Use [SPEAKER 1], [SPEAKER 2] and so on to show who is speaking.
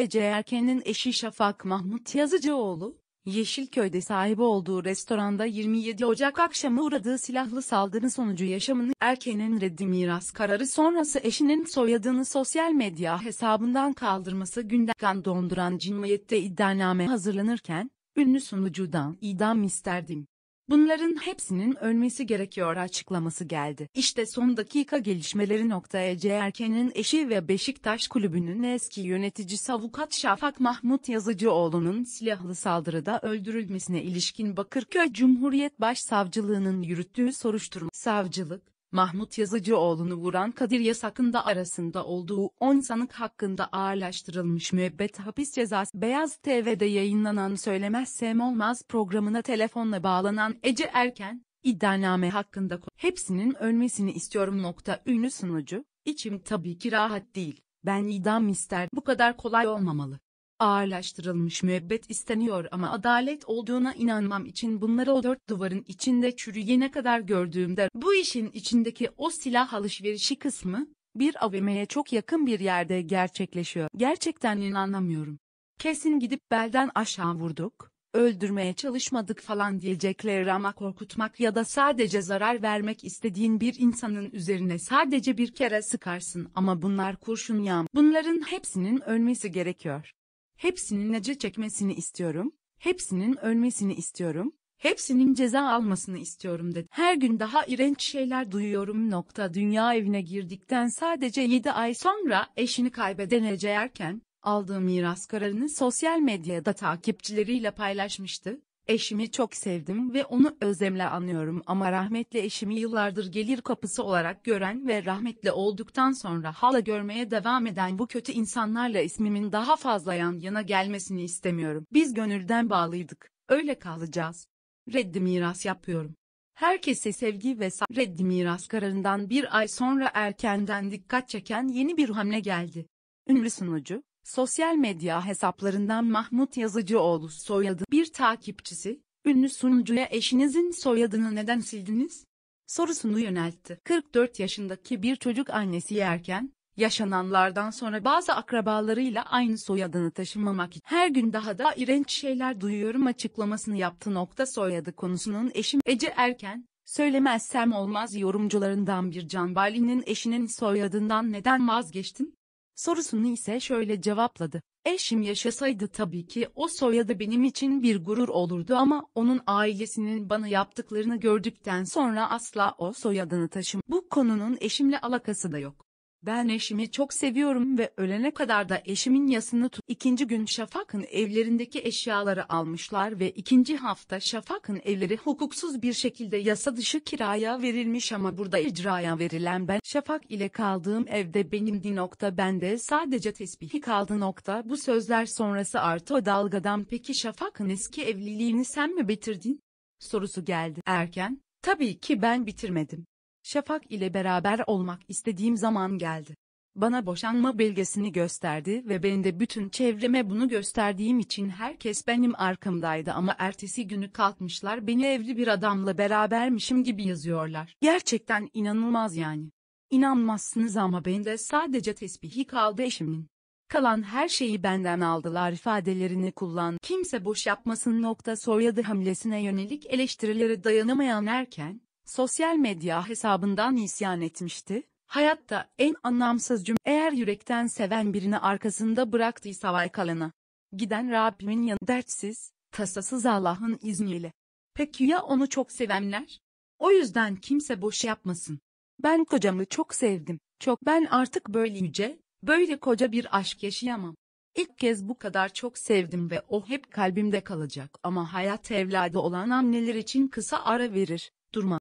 [SPEAKER 1] Ece Erken'in eşi Şafak Mahmut Yazıcıoğlu, Yeşilköy'de sahibi olduğu restoranda 27 Ocak akşamı uğradığı silahlı saldırı sonucu yaşamını erkenin reddi miras kararı sonrası eşinin soyadını sosyal medya hesabından kaldırması gündemden donduran cinayette iddianame hazırlanırken, ünlü sunucudan idam isterdim Bunların hepsinin ölmesi gerekiyor açıklaması geldi. İşte son dakika gelişmeleri noktaya Erken'in eşi ve Beşiktaş kulübünün eski yöneticisi avukat Şafak Mahmut Yazıcıoğlu'nun silahlı saldırıda öldürülmesine ilişkin Bakırköy Cumhuriyet Başsavcılığı'nın yürüttüğü soruşturma savcılık Mahmut Yazıcıoğlu'nu vuran Kadir da arasında olduğu 10 sanık hakkında ağırlaştırılmış müebbet hapis cezası Beyaz TV'de yayınlanan Söylemezsem Olmaz programına telefonla bağlanan Ece Erken, iddianame hakkında hepsinin ölmesini istiyorum nokta ünlü sunucu, içim tabii ki rahat değil, ben idam ister bu kadar kolay olmamalı ağırlaştırılmış müebbet isteniyor ama adalet olduğuna inanmam için bunları o dört duvarın içinde çürüyene kadar gördüğümde bu işin içindeki o silah alışverişi kısmı, bir AVM'ye çok yakın bir yerde gerçekleşiyor. Gerçekten inanamıyorum. Kesin gidip belden aşağı vurduk, öldürmeye çalışmadık falan diyecekler ama korkutmak ya da sadece zarar vermek istediğin bir insanın üzerine sadece bir kere sıkarsın ama bunlar kurşun yağ. Bunların hepsinin ölmesi gerekiyor. Hepsinin acı çekmesini istiyorum, hepsinin ölmesini istiyorum, hepsinin ceza almasını istiyorum dedi. Her gün daha iğrenç şeyler duyuyorum. Nokta dünya evine girdikten sadece 7 ay sonra eşini kaybeden Ece Erken, aldığı miras kararını sosyal medyada takipçileriyle paylaşmıştı. Eşimi çok sevdim ve onu özlemle anıyorum ama rahmetli eşimi yıllardır gelir kapısı olarak gören ve rahmetli olduktan sonra hala görmeye devam eden bu kötü insanlarla ismimin daha fazla yan yana gelmesini istemiyorum. Biz gönülden bağlıydık. Öyle kalacağız. Reddi miras yapıyorum. Herkese sevgi ve reddi miras kararından bir ay sonra erkenden dikkat çeken yeni bir hamle geldi. Ünlü sunucu, Sosyal medya hesaplarından Mahmut Yazıcıoğlu soyadı bir takipçisi, ünlü sunucuya eşinizin soyadını neden sildiniz? sorusunu yöneltti. 44 yaşındaki bir çocuk annesi yerken, yaşananlardan sonra bazı akrabalarıyla aynı soyadını taşımamak için her gün daha da iğrenç şeyler duyuyorum açıklamasını yaptı. Nokta soyadı konusunun eşim Ece Erken, söylemezsem olmaz yorumcularından bir Can Bali'nin eşinin soyadından neden vazgeçtin? Sorusunu ise şöyle cevapladı. Eşim yaşasaydı tabii ki o soyadı benim için bir gurur olurdu ama onun ailesinin bana yaptıklarını gördükten sonra asla o soyadını taşım. Bu konunun eşimle alakası da yok. Ben eşimi çok seviyorum ve ölene kadar da eşimin yasını tut. İkinci gün Şafak'ın evlerindeki eşyaları almışlar ve ikinci hafta Şafak'ın evleri hukuksuz bir şekilde yasa dışı kiraya verilmiş ama burada icraya verilen ben. Şafak ile kaldığım evde benimdi nokta ben de sadece tesbihi kaldı nokta. Bu sözler sonrası artı o dalgadan peki Şafak'ın eski evliliğini sen mi bitirdin? Sorusu geldi. Erken, tabii ki ben bitirmedim. Şafak ile beraber olmak istediğim zaman geldi. Bana boşanma belgesini gösterdi ve ben de bütün çevreme bunu gösterdiğim için herkes benim arkamdaydı ama ertesi günü kalkmışlar beni evli bir adamla berabermişim gibi yazıyorlar. Gerçekten inanılmaz yani. İnanmazsınız ama de sadece tesbihi kaldı eşimin. Kalan her şeyi benden aldılar ifadelerini kullan. Kimse boş yapmasın nokta soyadı hamlesine yönelik eleştirilere dayanamayan erken, sosyal medya hesabından isyan etmişti. Hayatta en anlamsız cümle eğer yürekten seven birini arkasında bıraktıysa vay kalana. Giden Rabbimin yanı dertsiz, tasasız Allah'ın izniyle. Peki ya onu çok sevenler? O yüzden kimse boş yapmasın. Ben kocamı çok sevdim. Çok ben artık böyle yüce, böyle koca bir aşk yaşayamam. İlk kez bu kadar çok sevdim ve o hep kalbimde kalacak ama hayat evladı olan anneler için kısa ara verir, durma.